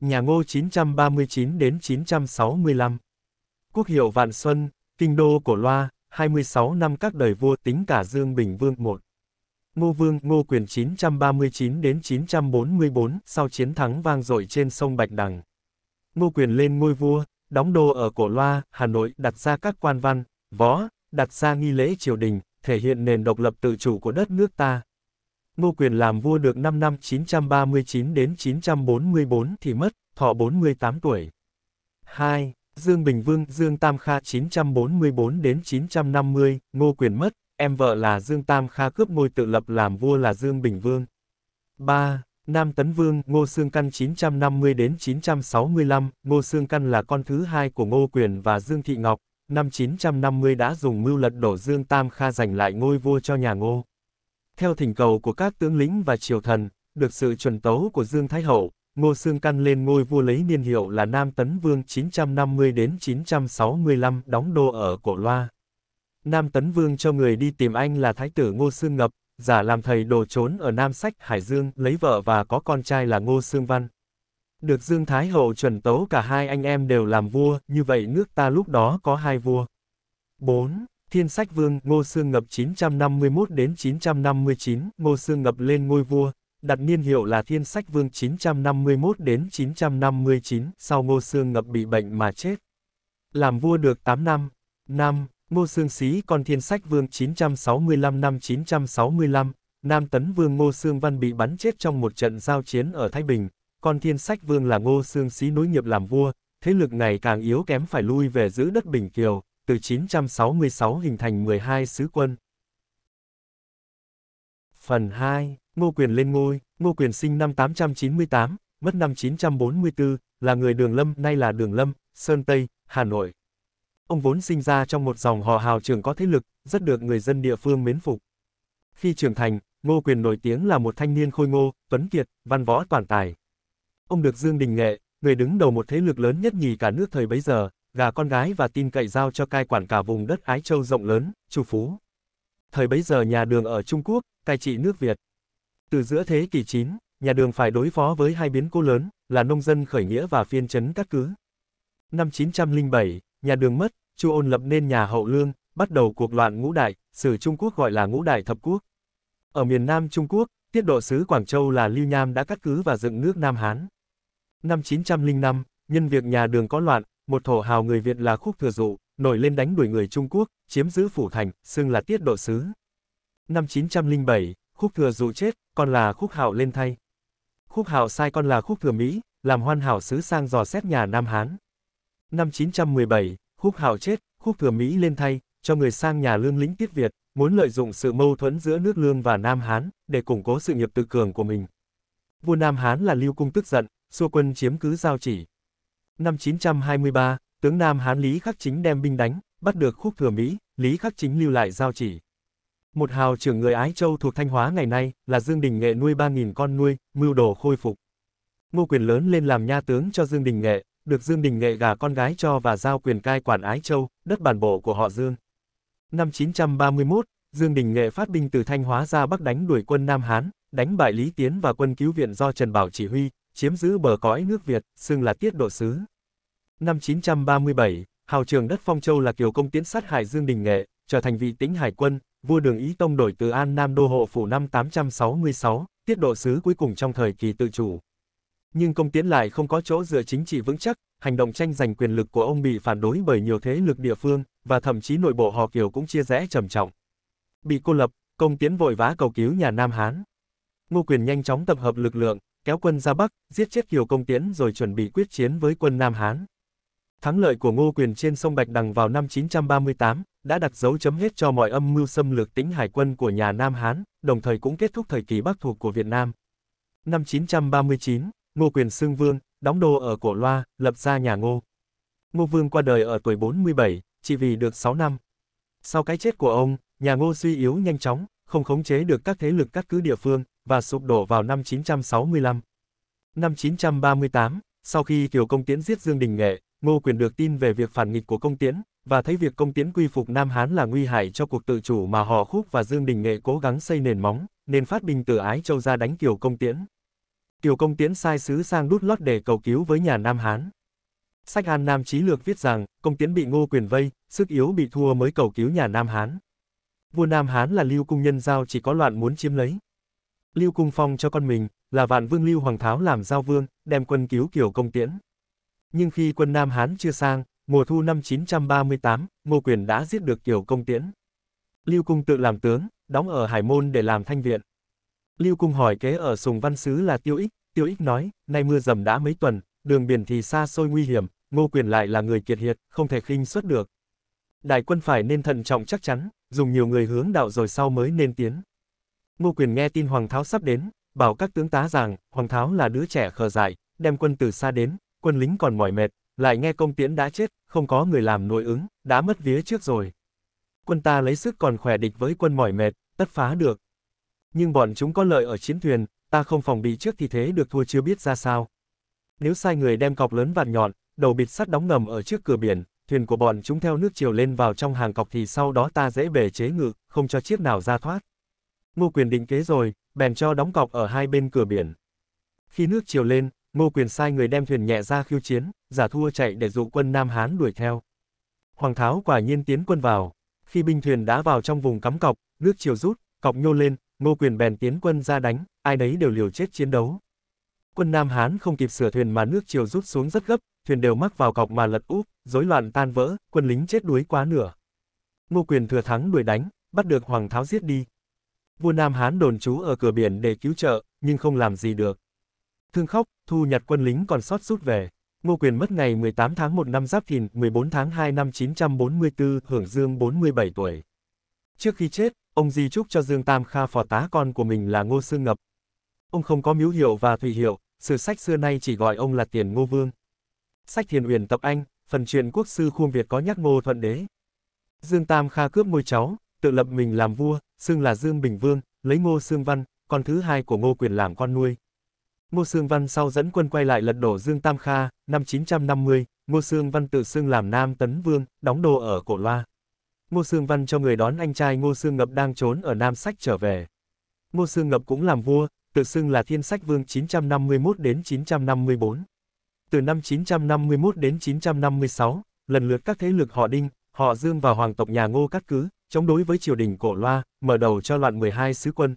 Nhà Ngô 939 đến 965. Quốc hiệu Vạn Xuân, kinh đô của loa, 26 năm các đời vua tính cả Dương Bình Vương 1. Ngô Vương, Ngô Quyền 939 đến 944, sau chiến thắng vang dội trên sông Bạch Đằng. Ngô Quyền lên ngôi vua, đóng đô ở Cổ Loa, Hà Nội, đặt ra các quan văn, võ, đặt ra nghi lễ triều đình, thể hiện nền độc lập tự chủ của đất nước ta. Ngô Quyền làm vua được 5 năm 939 đến 944 thì mất, thọ 48 tuổi. 2. Dương Bình Vương Dương Tam Kha 944 đến 950, Ngô Quyền mất, em vợ là Dương Tam Kha cướp ngôi tự lập làm vua là Dương Bình Vương. 3. Nam Tấn Vương Ngô Sương Căn 950 đến 965, Ngô Sương Căn là con thứ hai của Ngô Quyền và Dương Thị Ngọc, năm 950 đã dùng mưu lật đổ Dương Tam Kha giành lại ngôi vua cho nhà Ngô. Theo thỉnh cầu của các tướng lĩnh và triều thần, được sự chuẩn tấu của Dương Thái Hậu, Ngô Sương Căn lên ngôi vua lấy niên hiệu là Nam Tấn Vương 950 đến 965 đóng đô ở Cổ Loa. Nam Tấn Vương cho người đi tìm anh là Thái tử Ngô Sương Ngập, giả làm thầy đồ trốn ở Nam Sách Hải Dương, lấy vợ và có con trai là Ngô Sương Văn. Được Dương Thái Hậu chuẩn tấu cả hai anh em đều làm vua, như vậy nước ta lúc đó có hai vua. 4. Thiên Sách Vương Ngô Sương Ngập 951 đến 959, Ngô Sương Ngập lên ngôi vua, đặt niên hiệu là Thiên Sách Vương 951 đến 959, sau Ngô Sương Ngập bị bệnh mà chết. Làm vua được 8 năm. Năm, Ngô Sương Xí con Thiên Sách Vương 965 năm 965, Nam Tấn Vương Ngô Sương Văn bị bắn chết trong một trận giao chiến ở Thái Bình, Con Thiên Sách Vương là Ngô Sương Xí nối nghiệp làm vua, thế lực ngày càng yếu kém phải lui về giữ đất Bình Kiều từ 966 hình thành 12 sứ quân. Phần 2, Ngô Quyền lên ngôi, Ngô Quyền sinh năm 898, mất năm 944, là người Đường Lâm, nay là Đường Lâm, Sơn Tây, Hà Nội. Ông vốn sinh ra trong một dòng họ hào trưởng có thế lực, rất được người dân địa phương mến phục. Khi trưởng thành, Ngô Quyền nổi tiếng là một thanh niên khôi ngô, tuấn kiệt, văn võ toàn tài. Ông được Dương Đình Nghệ, người đứng đầu một thế lực lớn nhất nhì cả nước thời bấy giờ, gà con gái và tin cậy giao cho cai quản cả vùng đất Ái Châu rộng lớn, Chu Phú. Thời bấy giờ nhà đường ở Trung Quốc, cai trị nước Việt. Từ giữa thế kỷ 9, nhà đường phải đối phó với hai biến cố lớn, là nông dân khởi nghĩa và phiên chấn các cứ. Năm 907, nhà đường mất, Chu Ôn lập nên nhà hậu lương, bắt đầu cuộc loạn ngũ đại, sử Trung Quốc gọi là ngũ đại thập quốc. Ở miền Nam Trung Quốc, tiết độ sứ Quảng Châu là Lưu Nham đã cắt cứ và dựng nước Nam Hán. Năm 905, nhân việc nhà đường có loạn, một thổ hào người Việt là khúc thừa dụ, nổi lên đánh đuổi người Trung Quốc, chiếm giữ phủ thành, xưng là tiết độ sứ. Năm 907, khúc thừa dụ chết, con là khúc hạo lên thay. Khúc hạo sai con là khúc thừa Mỹ, làm hoan hảo sứ sang dò xét nhà Nam Hán. Năm 917, khúc hạo chết, khúc thừa Mỹ lên thay, cho người sang nhà lương lính tiết Việt, muốn lợi dụng sự mâu thuẫn giữa nước lương và Nam Hán, để củng cố sự nghiệp tự cường của mình. Vua Nam Hán là Lưu Cung tức giận, xua quân chiếm cứ giao chỉ, Năm 923, tướng Nam Hán Lý Khắc Chính đem binh đánh, bắt được khúc thừa Mỹ, Lý Khắc Chính lưu lại giao chỉ. Một hào trưởng người Ái Châu thuộc Thanh Hóa ngày nay, là Dương Đình Nghệ nuôi 3.000 con nuôi, mưu đồ khôi phục. Ngô quyền lớn lên làm nha tướng cho Dương Đình Nghệ, được Dương Đình Nghệ gả con gái cho và giao quyền cai quản Ái Châu, đất bản bộ của họ Dương. Năm 931, Dương Đình Nghệ phát binh từ Thanh Hóa ra Bắc đánh đuổi quân Nam Hán, đánh bại Lý Tiến và quân cứu viện do Trần Bảo chỉ huy, chiếm giữ bờ cõi nước Việt, xưng là tiết độ sứ. Năm 937, hào trường đất Phong Châu là kiều công tiến sát hại Dương Đình Nghệ, trở thành vị tĩnh hải quân, vua đường Ý Tông đổi từ An Nam Đô Hộ Phủ năm 866, tiết độ sứ cuối cùng trong thời kỳ tự chủ. Nhưng công tiến lại không có chỗ dựa chính trị vững chắc, hành động tranh giành quyền lực của ông bị phản đối bởi nhiều thế lực địa phương, và thậm chí nội bộ họ kiều cũng chia rẽ trầm trọng. Bị cô lập, công tiến vội vã cầu cứu nhà Nam Hán. Ngô Quyền nhanh chóng tập hợp lực lượng, kéo quân ra Bắc, giết chết Kiều Công Tiễn rồi chuẩn bị quyết chiến với quân Nam Hán. Thắng lợi của Ngô Quyền trên sông Bạch Đằng vào năm 938 đã đặt dấu chấm hết cho mọi âm mưu xâm lược tính hải quân của nhà Nam Hán, đồng thời cũng kết thúc thời kỳ Bắc thuộc của Việt Nam. Năm 939, Ngô Quyền xưng vương, đóng đô ở Cổ Loa, lập ra nhà Ngô. Ngô Vương qua đời ở tuổi 47, chỉ vì được 6 năm. Sau cái chết của ông, nhà Ngô suy yếu nhanh chóng, không khống chế được các thế lực cắt cứ địa phương, và sụp đổ vào năm 965. Năm 938, sau khi Kiều Công Tiễn giết Dương Đình Nghệ, Ngô Quyền được tin về việc phản nghịch của Công Tiễn, và thấy việc Công Tiễn quy phục Nam Hán là nguy hại cho cuộc tự chủ mà họ Khúc và Dương Đình Nghệ cố gắng xây nền móng, nên phát binh từ Ái Châu ra đánh Kiều Công Tiễn. Kiều Công Tiễn sai sứ sang đút lót để cầu cứu với nhà Nam Hán. Sách An Nam Chí Lược viết rằng, Công Tiễn bị Ngô Quyền vây, sức yếu bị thua mới cầu cứu nhà Nam Hán. Vua Nam Hán là Lưu Cung Nhân Giao chỉ có loạn muốn chiếm lấy. Lưu Cung Phong cho con mình, là vạn vương Lưu Hoàng Tháo làm giao vương, đem quân cứu kiểu công tiễn. Nhưng khi quân Nam Hán chưa sang, mùa thu năm 938, Ngô Quyền đã giết được kiểu công tiễn. Lưu Cung tự làm tướng, đóng ở Hải Môn để làm thanh viện. Lưu Cung hỏi kế ở Sùng Văn Sứ là Tiêu Ích, Tiêu Ích nói, nay mưa dầm đã mấy tuần, đường biển thì xa xôi nguy hiểm, Ngô Quyền lại là người kiệt hiệt, không thể khinh xuất được. Đại quân phải nên thận trọng chắc chắn, dùng nhiều người hướng đạo rồi sau mới nên tiến. Ngô Quyền nghe tin Hoàng Tháo sắp đến, bảo các tướng tá rằng, Hoàng Tháo là đứa trẻ khờ dại, đem quân từ xa đến, quân lính còn mỏi mệt, lại nghe công tiễn đã chết, không có người làm nội ứng, đã mất vía trước rồi. Quân ta lấy sức còn khỏe địch với quân mỏi mệt, tất phá được. Nhưng bọn chúng có lợi ở chiến thuyền, ta không phòng bị trước thì thế được thua chưa biết ra sao. Nếu sai người đem cọc lớn vạt nhọn, đầu bịt sắt đóng ngầm ở trước cửa biển, thuyền của bọn chúng theo nước chiều lên vào trong hàng cọc thì sau đó ta dễ bề chế ngự, không cho chiếc nào ra thoát. Ngô Quyền định kế rồi, bèn cho đóng cọc ở hai bên cửa biển. Khi nước chiều lên, Ngô Quyền sai người đem thuyền nhẹ ra khiêu chiến, giả thua chạy để dụ quân Nam Hán đuổi theo. Hoàng Tháo quả nhiên tiến quân vào. Khi binh thuyền đã vào trong vùng cắm cọc, nước chiều rút, cọc nhô lên, Ngô Quyền bèn tiến quân ra đánh, ai nấy đều liều chết chiến đấu. Quân Nam Hán không kịp sửa thuyền mà nước chiều rút xuống rất gấp, thuyền đều mắc vào cọc mà lật úp, rối loạn tan vỡ, quân lính chết đuối quá nửa. Ngô Quyền thừa thắng đuổi đánh, bắt được Hoàng Tháo giết đi, vua Nam Hán đồn trú ở cửa biển để cứu trợ, nhưng không làm gì được. Thương khóc, thu nhặt quân lính còn sót rút về. Ngô Quyền mất ngày 18 tháng 1 năm Giáp Thìn, 14 tháng 2 năm 944, hưởng dương 47 tuổi. Trước khi chết, ông di chúc cho Dương Tam Kha phò tá con của mình là Ngô Sương Ngập. Ông không có miếu hiệu và thủy hiệu, sử sách xưa nay chỉ gọi ông là Tiền Ngô Vương. Sách Thiền Uyển tập Anh, phần truyện quốc sư Khuông Việt có nhắc Ngô Thuận Đế. Dương Tam Kha cướp ngôi cháu, tự lập mình làm vua, xưng là Dương Bình Vương, lấy Ngô Sương Văn, con thứ hai của Ngô Quyền làm con nuôi. Ngô Sương Văn sau dẫn quân quay lại lật đổ Dương Tam Kha, năm 950, Ngô Sương Văn tự xưng làm Nam Tấn Vương, đóng đô ở Cổ Loa. Ngô Sương Văn cho người đón anh trai Ngô Sương Ngập đang trốn ở Nam Sách trở về. Ngô Sương Ngập cũng làm vua, tự xưng là Thiên Sách Vương 951 đến 954. Từ năm 951 đến 956, lần lượt các thế lực họ Đinh, họ Dương và hoàng tộc nhà Ngô cắt cứ, chống đối với triều đình cổ loa, mở đầu cho loạn 12 sứ quân.